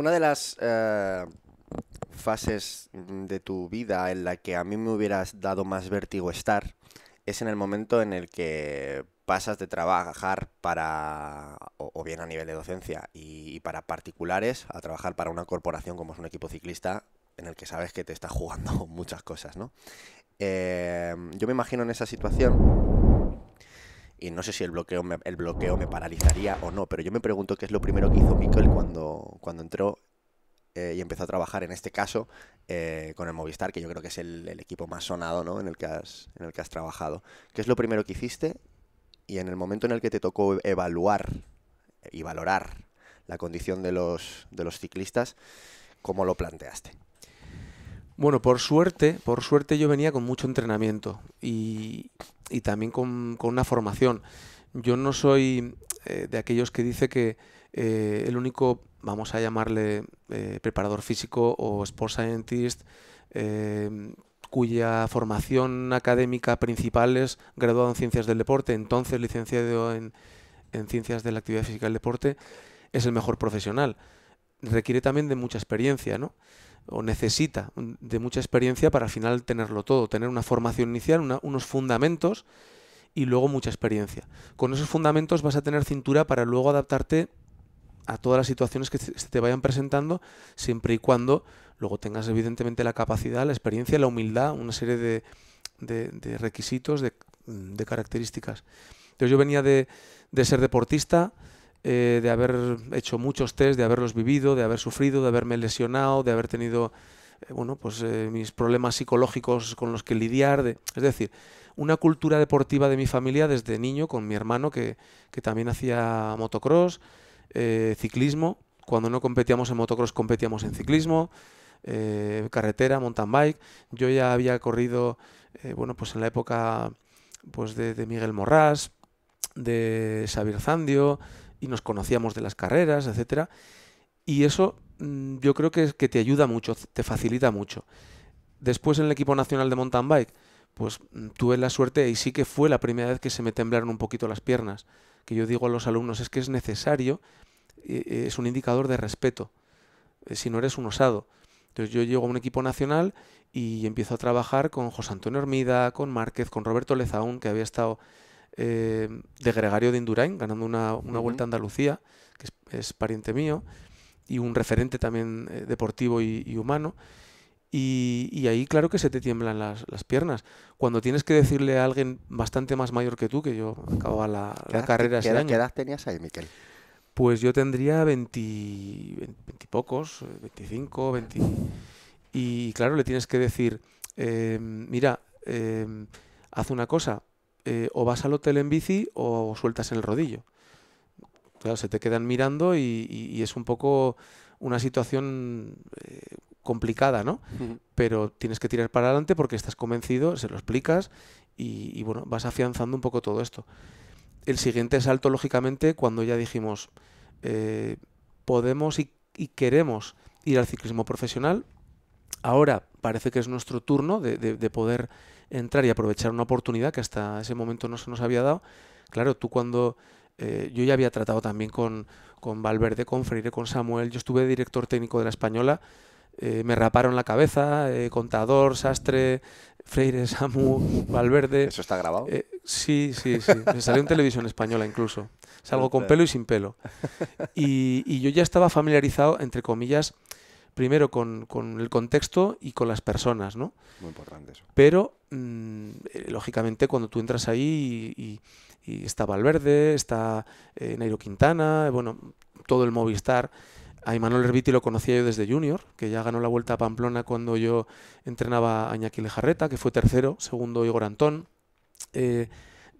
Una de las eh, fases de tu vida en la que a mí me hubieras dado más vértigo estar es en el momento en el que pasas de trabajar para, o, bien a nivel de docencia, y, para particulares, a trabajar para una corporación como es un equipo ciclista en el que sabes que te estás jugando muchas cosas, ¿no? Eh, yo me imagino en esa situación y no sé si el bloqueo, me, el bloqueo me paralizaría o no, pero yo me pregunto qué es lo primero que hizo Mikel cuando, cuando entró eh, y empezó a trabajar en este caso eh, con el Movistar, que yo creo que es el, el, equipo más sonado ¿no? en, el que has, en el que has trabajado. ¿Qué es lo primero que hiciste y en el momento en el que te tocó evaluar eh, y valorar la condición de los, de los ciclistas, cómo lo planteaste? Bueno, por suerte, por suerte yo venía con mucho entrenamiento y, también con, una formación. Yo no soy eh, de aquellos que dice que eh, el único, vamos a llamarle eh, preparador físico o sports scientist, em, cuya formación académica principal es graduado en ciencias del deporte, entonces licenciado en, en ciencias de la actividad física y el deporte, es el mejor profesional. Requiere también de mucha experiencia, ¿no? o necesita de mucha experiencia para al final tenerlo todo, tener una formación inicial, unos fundamentos y luego mucha experiencia. Con esos fundamentos vas a tener cintura para luego adaptarte a todas las situaciones que se te vayan presentando, siempre y cuando luego tengas evidentemente la capacidad, la experiencia, la humildad, una serie de, requisitos, de, características. Entonces yo venía de ser deportista, eh, de haber hecho muchos test, de haberlos vivido, de haber sufrido, de haberme lesionado, de haber tenido eh, bueno, pues, eh, mis problemas psicológicos con los que lidiar. es decir, una cultura deportiva de mi familia desde niño, con mi hermano que, también hacía motocross, ciclismo. Cuando no competíamos en motocross, competíamos en ciclismo. carretera, mountain bike. Yo ya había corrido, bueno, pues en la época pues de, de Miguel Morrás, de Xavier Zandio, y nos conocíamos de las carreras, etcétera. Y eso mm, yo creo que, que te ayuda mucho, te facilita mucho. Después en el equipo nacional de mountain bike, pues mm, tuve la suerte y sí que fue la primera vez que se me temblaron un poquito las piernas. Que yo digo a los alumnos es que es necesario, eh, eh, es un indicador de respeto, eh, si no eres un osado. Entonces yo llego a un equipo nacional y empiezo a trabajar con José Antonio Hermida, con Márquez, con Roberto Lezaún, que había estado eh, de Gregario de Indurain, ganando una, vuelta a Andalucía, que es, pariente mío, y un referente también eh, deportivo y, humano. Y, ahí claro que se te tiemblan las, piernas. Cuando tienes que decirle a alguien bastante más mayor que tú, que yo acababa la, la carrera ese año. ¿Qué edad tenías ahí, Miquel? Pues yo tendría veintipocos eh, veinticinco, veinticinco Y claro, le tienes que decir, mira, haz una cosa, eh, o vas al hotel en bici o sueltas en el rodillo. se te quedan mirando y, es un poco una situación eh, complicada, ¿no? Pero tienes que tirar para adelante porque estás convencido, se lo explicas y, bueno, vas afianzando un poco todo esto. El siguiente salto, lógicamente, cuando ya dijimos, eh, podemos y, queremos ir al ciclismo profesional, ahora parece que es nuestro turno de poder entrar y aprovechar una oportunidad que hasta ese momento no se nos había dado. Claro, tú cuando eh, yo ya había tratado también con, Valverde, con Freire, con Samuel, yo estuve director técnico de la española, eh, me raparon la cabeza, eh, contador, sastre, Freire, Samu, Valverde. ¿Eso está grabado? sí, sí, sí. Me salió en televisión española incluso. Salgo con pelo y sin pelo. Y, y yo ya estaba familiarizado, entre comillas, primero con, el contexto y con las personas, ¿no? Muy importante eso. Pero, mm, eh, lógicamente, cuando tú entras ahí y, está Valverde, está eh, Nairo Quintana, eh, bueno, todo el Movistar. A Imanol Herbiti lo conocía yo desde junior, que ya ganó la Vuelta a Pamplona cuando yo entrenaba a Iñaki Jarreta que fue tercero, segundo Igor Antón.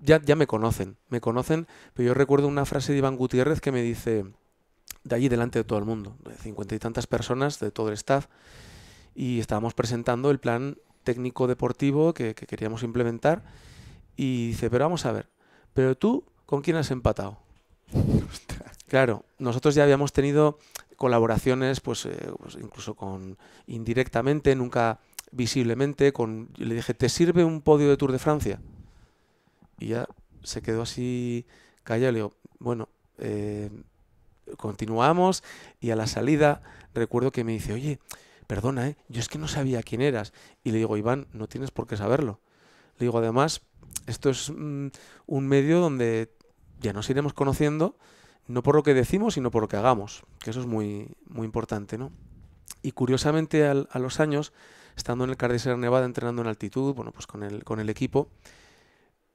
ya, ya me conocen, me conocen, pero yo recuerdo una frase de Iván Gutiérrez que me dice de allí delante de todo el mundo, de cincuenta y tantas personas, de todo el staff, y estábamos presentando el plan técnico deportivo que, queríamos implementar, y dice, pero vamos a ver, pero tú, ¿con quién has empatado? Claro, nosotros ya habíamos tenido colaboraciones, pues, eh, pues incluso con indirectamente, nunca visiblemente, con le dije, ¿te sirve un podio de Tour de Francia? Y ya se quedó así callado. Le bueno, eh, continuamos y a la salida recuerdo que me dice, oye, perdona, ¿eh? yo es que no sabía quién eras. Y le digo, Iván, no tienes por qué saberlo. Le digo, además, esto es mm, un medio donde ya nos iremos conociendo, no por lo que decimos, sino por lo que hagamos, que eso es muy, muy importante, ¿no? Y curiosamente, a los años, estando en el Cardiser Nevada entrenando en altitud, bueno, pues con el, con el equipo,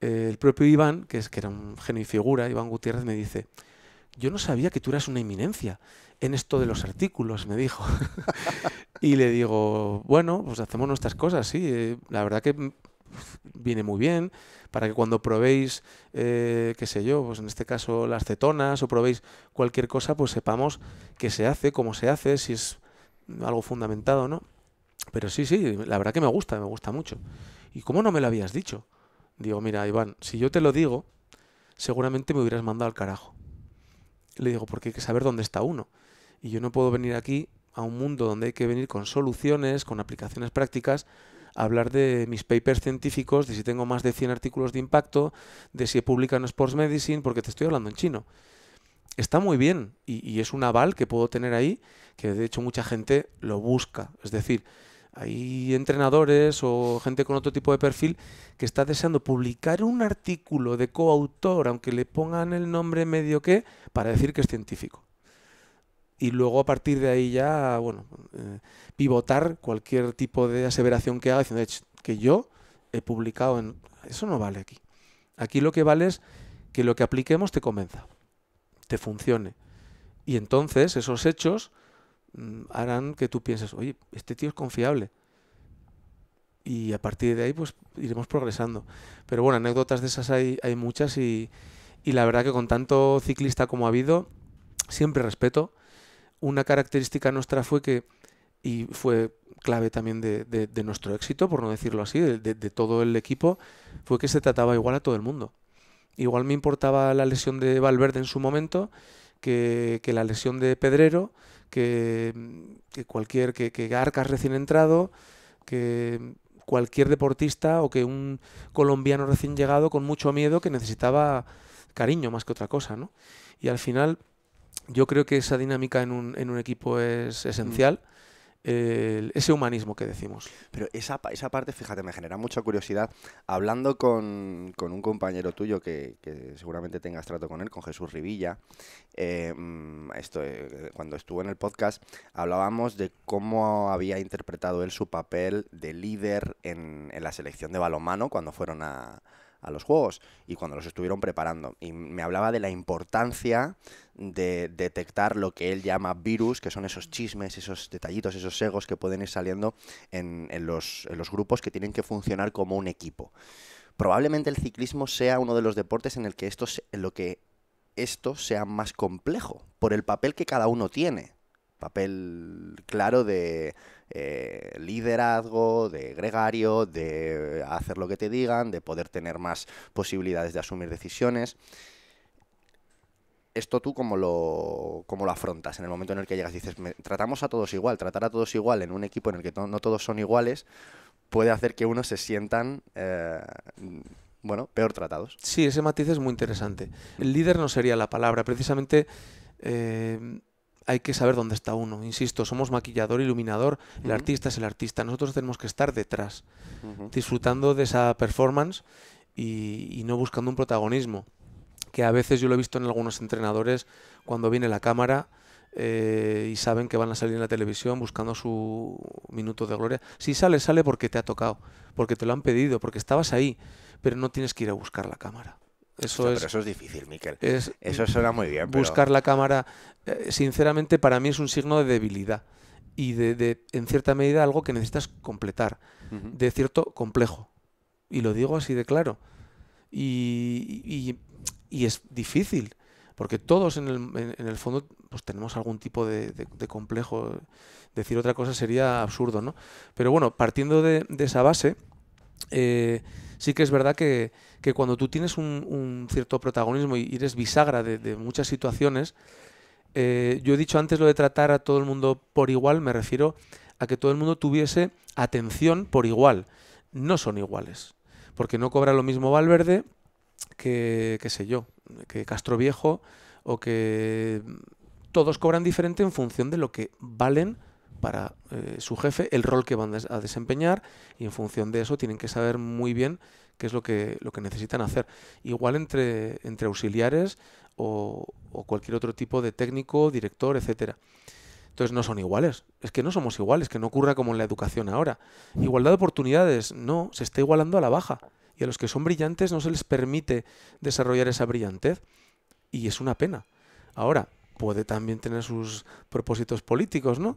el propio Iván, que, es, que era un genio y figura, Iván Gutiérrez, me dice, yo no sabía que tú eras una eminencia en esto de los mm. artículos, me dijo. y le digo, bueno, pues hacemos nuestras cosas, sí. Eh, la verdad que viene muy bien para que cuando probéis, eh, qué sé yo, pues en este caso las cetonas o probéis cualquier cosa, pues sepamos qué se hace, cómo se hace, si es algo fundamentado, ¿no? Pero sí, sí, la verdad que me gusta, me gusta mucho. ¿Y cómo no me lo habías dicho? Digo, mira, Iván, si yo te lo digo, seguramente me hubieras mandado al carajo. Le digo, porque hay que saber dónde está uno. Y yo no puedo venir aquí a un mundo donde hay que venir con soluciones, con aplicaciones prácticas, a hablar de mis papers científicos, de si tengo más de 100 artículos de impacto, de si he publicado en Sports Medicine, porque te estoy hablando en chino. Está muy bien y, y es un aval que puedo tener ahí, que de hecho mucha gente lo busca. Es decir, hay entrenadores o gente con otro tipo de perfil que está deseando publicar un artículo de coautor, aunque le pongan el nombre medio que, para decir que es científico. Y luego a partir de ahí ya, bueno, eh, pivotar cualquier tipo de aseveración que haga, diciendo que yo he publicado en... Eso no vale aquí. Aquí lo que vale es que lo que apliquemos te convenza, te funcione. Y entonces esos hechos Mm, harán que tú pienses, oye, este tío es confiable. Y a partir de ahí, pues iremos progresando. Pero bueno, anécdotas de esas hay, muchas y, la verdad que con tanto ciclista como ha habido, siempre respeto. Una característica nuestra fue que, y fue clave también de, nuestro éxito, por no decirlo así, de, todo el equipo, fue que se trataba igual a todo el mundo. Igual me importaba la lesión de Valverde en su momento que, que la lesión de Pedrero, que, cualquier, que, que recién entrado, que cualquier deportista o que un colombiano recién llegado con mucho miedo que necesitaba cariño más que otra cosa, ¿no? Y al final yo creo que esa dinámica en un, equipo es mm. esencial ese humanismo que decimos. Pero esa, esa parte, fíjate, me genera mucha curiosidad. Hablando con, un compañero tuyo que, seguramente tengas trato con él, con Jesús Rivilla, eh, mm, esto, eh, cuando estuvo en el podcast, hablábamos de cómo había interpretado él su papel de líder en, en la selección de balonmano cuando fueron a, a los juegos y cuando los estuvieron preparando. Y me hablaba de la importancia de detectar lo que él llama virus, que son esos chismes, esos detallitos, esos egos que pueden ir saliendo en, los, grupos que tienen que funcionar como un equipo. Probablemente el ciclismo sea uno de los deportes en el que esto, en lo que esto sea más complejo, por el papel que cada uno tiene. Papel claro de eh, liderazgo, de gregario, de hacer lo que te digan, de poder tener más posibilidades de asumir decisiones. ¿Esto tú cómo lo, lo afrontas? En el momento en el que llegas, dices, tratamos a todos igual, tratar a todos igual en un equipo en el que no, todos son iguales puede hacer que unos se sientan eh, bueno, peor tratados. Sí, ese matiz es muy interesante. El líder no sería la palabra. Precisamente eh, hay que saber dónde está uno. Insisto, somos maquillador, iluminador, el artista es el artista. Nosotros tenemos que estar detrás, disfrutando de esa performance y, no buscando un protagonismo. Que a veces yo lo he visto en algunos entrenadores cuando viene la cámara eh, y saben que van a salir en la televisión buscando su minuto de gloria. Si sale, sale porque te ha tocado, porque te lo han pedido, porque estabas ahí, pero no tienes que ir a buscar la cámara. Eso es, difícil, Miquel. eso suena muy bien. Buscar la cámara, eh, sinceramente, para mí es un signo de debilidad y de, en cierta medida, algo que necesitas completar, de cierto complejo. Y lo digo así de claro. Y, es difícil, porque todos en el, en, el fondo pues, tenemos algún tipo de, complejo. Decir otra cosa sería absurdo, ¿no? Pero bueno, partiendo de, esa base, eh, sí que es verdad que, cuando tú tienes un, cierto protagonismo y eres bisagra de, muchas situaciones, eh, yo he dicho antes lo de tratar a todo el mundo por igual, me refiero a que todo el mundo tuviese atención por igual. No son iguales, porque no cobra lo mismo Valverde que, qué sé yo, que Castro Viejo o que todos cobran diferente en función de lo que valen para eh, su jefe el rol que van a desempeñar y en función de eso tienen que saber muy bien qué es lo que, lo que necesitan hacer. Igual entre, entre auxiliares o, o cualquier otro tipo de técnico, director, etcétera. Entonces no son iguales. Es que no somos iguales, que no ocurra como en la educación ahora. Igualdad de oportunidades, no, se está igualando a la baja. Y a los que son brillantes no se les permite desarrollar esa brillantez. Y es una pena. Ahora, puede también tener sus propósitos políticos, ¿no?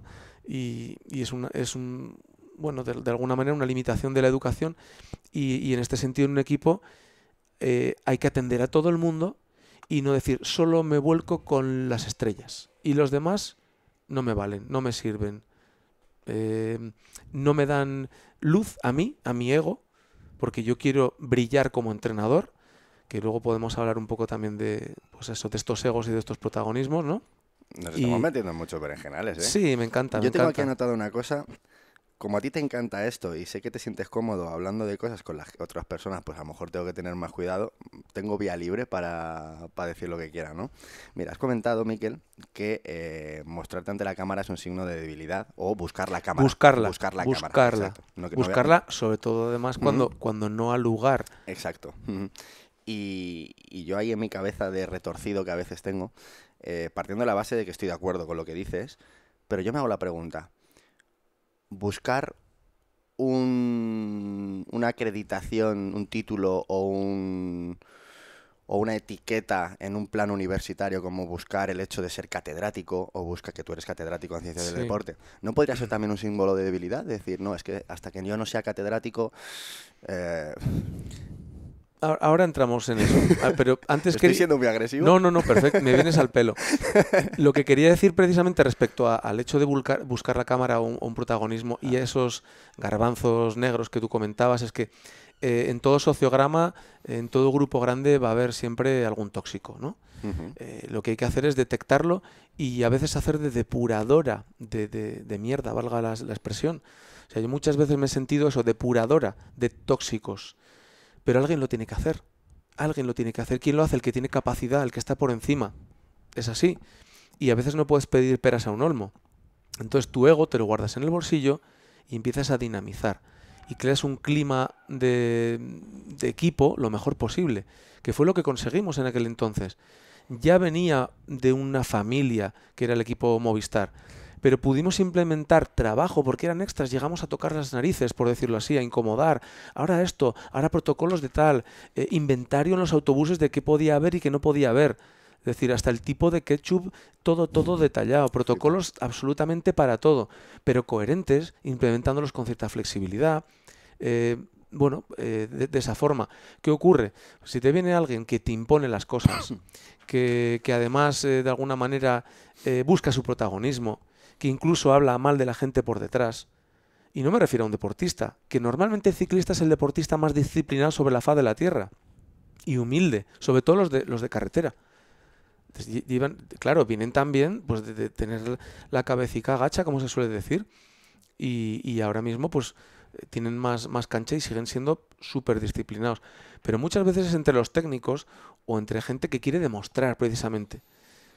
y, es, una, es un, bueno, de, alguna manera una limitación de la educación y, en este sentido en un equipo eh, hay que atender a todo el mundo y no decir solo me vuelco con las estrellas y los demás no me valen, no me sirven, eh, no me dan luz a mí, a mi ego, porque yo quiero brillar como entrenador, que luego podemos hablar un poco también de, pues eso, de estos egos y de estos protagonismos, ¿no? Nos estamos metiendo en muchos berenjenales, ¿eh? Sí, me encanta. Yo tengo aquí anotado una cosa. Como a ti te encanta esto y sé que te sientes cómodo hablando de cosas con las otras personas, pues a lo mejor tengo que tener más cuidado. Tengo vía libre para, decir lo que quiera, ¿no? Mira, has comentado, Miquel, que eh, mostrarte ante la cámara es un signo de debilidad o buscar la cámara. Buscarla. buscarla. buscarla, sobre todo además cuando, cuando no ha lugar. Exacto. y, yo ahí en mi cabeza de retorcido que a veces tengo, eh, partiendo de la base de que estoy de acuerdo con lo que dices, pero yo me hago la pregunta, buscar una acreditación, un título o un o una etiqueta en un plano universitario como buscar el hecho de ser catedrático o busca que tú eres catedrático en ciencias del deporte, ¿no podría ser también un símbolo de debilidad? Decir, no, es que hasta que yo no sea catedrático... Eh... Ahora entramos en eso. Ah, pero antes ¿Estoy siendo muy agresivo? No, no, no, perfecto. Me vienes al pelo. Lo que quería decir precisamente respecto al hecho de buscar, la cámara o un, protagonismo y esos garbanzos negros que tú comentabas es que eh, en todo sociograma, en todo grupo grande va a haber siempre algún tóxico, ¿no? Eh, lo que hay que hacer es detectarlo y a veces hacer de depuradora de, mierda, valga la, la expresión. O sea, yo muchas veces me he sentido eso, depuradora de tóxicos pero alguien lo tiene que hacer. Alguien lo tiene que hacer. ¿Quién lo hace? El que tiene capacidad, el que está por encima. Es así. Y a veces no puedes pedir peras a un olmo. Entonces tu ego te lo guardas en el bolsillo y empiezas a dinamizar. Y creas un clima de, de equipo lo mejor posible, que fue lo que conseguimos en aquel entonces. Ya venía de una familia que era el equipo Movistar pero pudimos implementar trabajo porque eran extras, llegamos a tocar las narices, por decirlo así, a incomodar, ahora esto, ahora protocolos de tal, eh, inventario en los autobuses de qué podía haber y qué no podía haber. Es decir, hasta el tipo de ketchup, todo, todo detallado, protocolos absolutamente para todo, pero coherentes, implementándolos con cierta flexibilidad. Eh, bueno, eh, de, esa forma. ¿Qué ocurre? Si te viene alguien que te impone las cosas, que, además de alguna manera busca su protagonismo, que incluso habla mal de la gente por detrás. Y no me refiero a un deportista, que normalmente el ciclista es el deportista más disciplinado sobre la faz de la tierra y humilde, sobre todo los de, los de carretera. claro, vienen también pues, de, tener la cabecita gacha, como se suele decir, y, ahora mismo pues eh, tienen más, más cancha y siguen siendo súper disciplinados. Pero muchas veces es entre los técnicos o entre gente que quiere demostrar precisamente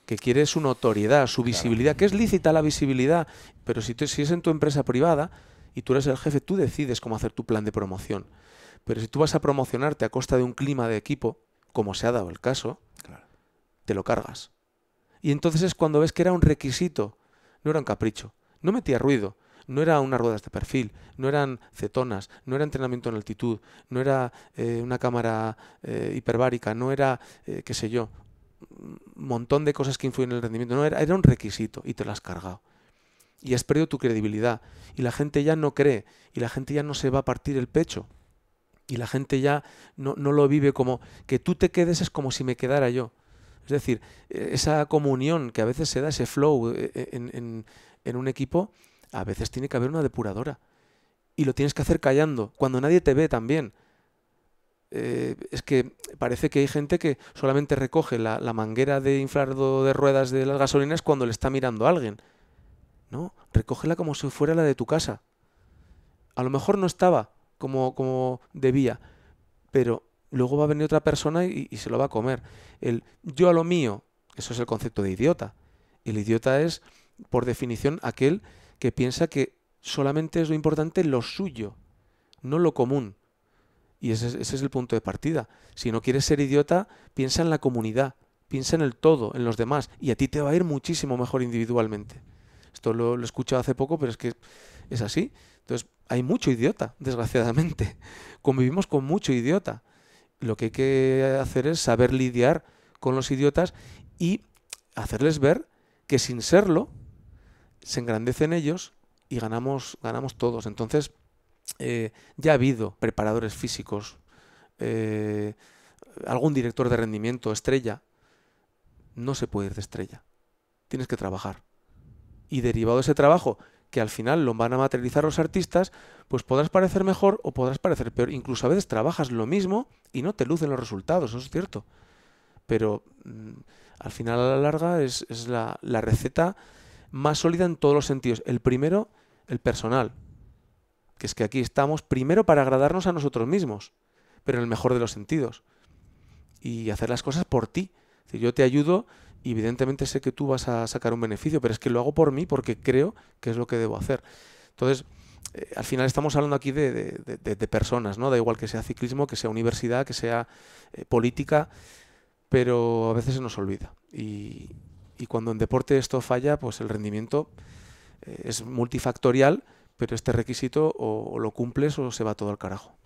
que quiere su notoriedad, su visibilidad, que es lícita la visibilidad, pero si, si es en tu empresa privada y tú eres el jefe, tú decides cómo hacer tu plan de promoción. Pero si tú vas a promocionarte a costa de un clima de equipo, como se ha dado el caso, te lo cargas. Y entonces es cuando ves que era un requisito, no era un capricho, no metía ruido, no era unas ruedas de perfil, no eran cetonas, no era entrenamiento en altitud, no era eh, una cámara eh, hiperbárica, no era, eh, qué sé yo, montón de cosas que influyen en el rendimiento. No, era, era un requisito y te lo has cargado. Y has perdido tu credibilidad. Y la gente ya no cree. Y la gente ya no se va a partir el pecho. Y la gente ya no, lo vive como que tú te quedes es como si me quedara yo. Es decir, e, esa comunión que a veces se da, ese flow e, e, en, en un equipo, a veces tiene que haber una depuradora. Y lo tienes que hacer callando, cuando nadie te ve también. Eh, es que parece que hay gente que solamente recoge la, manguera de inflado de ruedas de las gasolinas cuando le está mirando a alguien. No, recógela como si fuera la de tu casa. A lo mejor no estaba como, como debía, pero luego va a venir otra persona y, se lo va a comer. El yo a lo mío, eso es el concepto de idiota. El idiota es, por definición, aquel que piensa que solamente es lo importante lo suyo, no lo común y ese, es el punto de partida. Si no quieres ser idiota, piensa en la comunidad, piensa en el todo, en los demás, y a ti te va a ir muchísimo mejor individualmente. Esto lo, he escuchado hace poco, pero es que es así. Entonces, hay mucho idiota, desgraciadamente. Convivimos con mucho idiota. Lo que hay que hacer es saber lidiar con los idiotas y hacerles ver que sin serlo, se engrandecen ellos y ganamos, ganamos todos. Entonces, eh, ya ha habido preparadores físicos, eh, algún director de rendimiento, estrella. No se puede ir de estrella. Tienes que trabajar. Y derivado de ese trabajo, que al final lo van a materializar los artistas, pues podrás parecer mejor o podrás parecer peor. Incluso a veces trabajas lo mismo y no te lucen los resultados, eso es cierto. Pero mm, al final a la larga es, es la, la receta más sólida en todos los sentidos. El primero, el personal, que es que aquí estamos primero para agradarnos a nosotros mismos, pero en el mejor de los sentidos, y hacer las cosas por ti. yo te ayudo y evidentemente sé que tú vas a sacar un beneficio, pero es que lo hago por mí porque creo que es lo que debo hacer. Entonces, eh, al final estamos hablando aquí de, personas, ¿no? Da igual que sea ciclismo, que sea universidad, que sea eh, política, pero a veces se nos olvida. Y, cuando en deporte esto falla, pues el rendimiento eh, es multifactorial pero este requisito o, lo cumples o se va todo al carajo.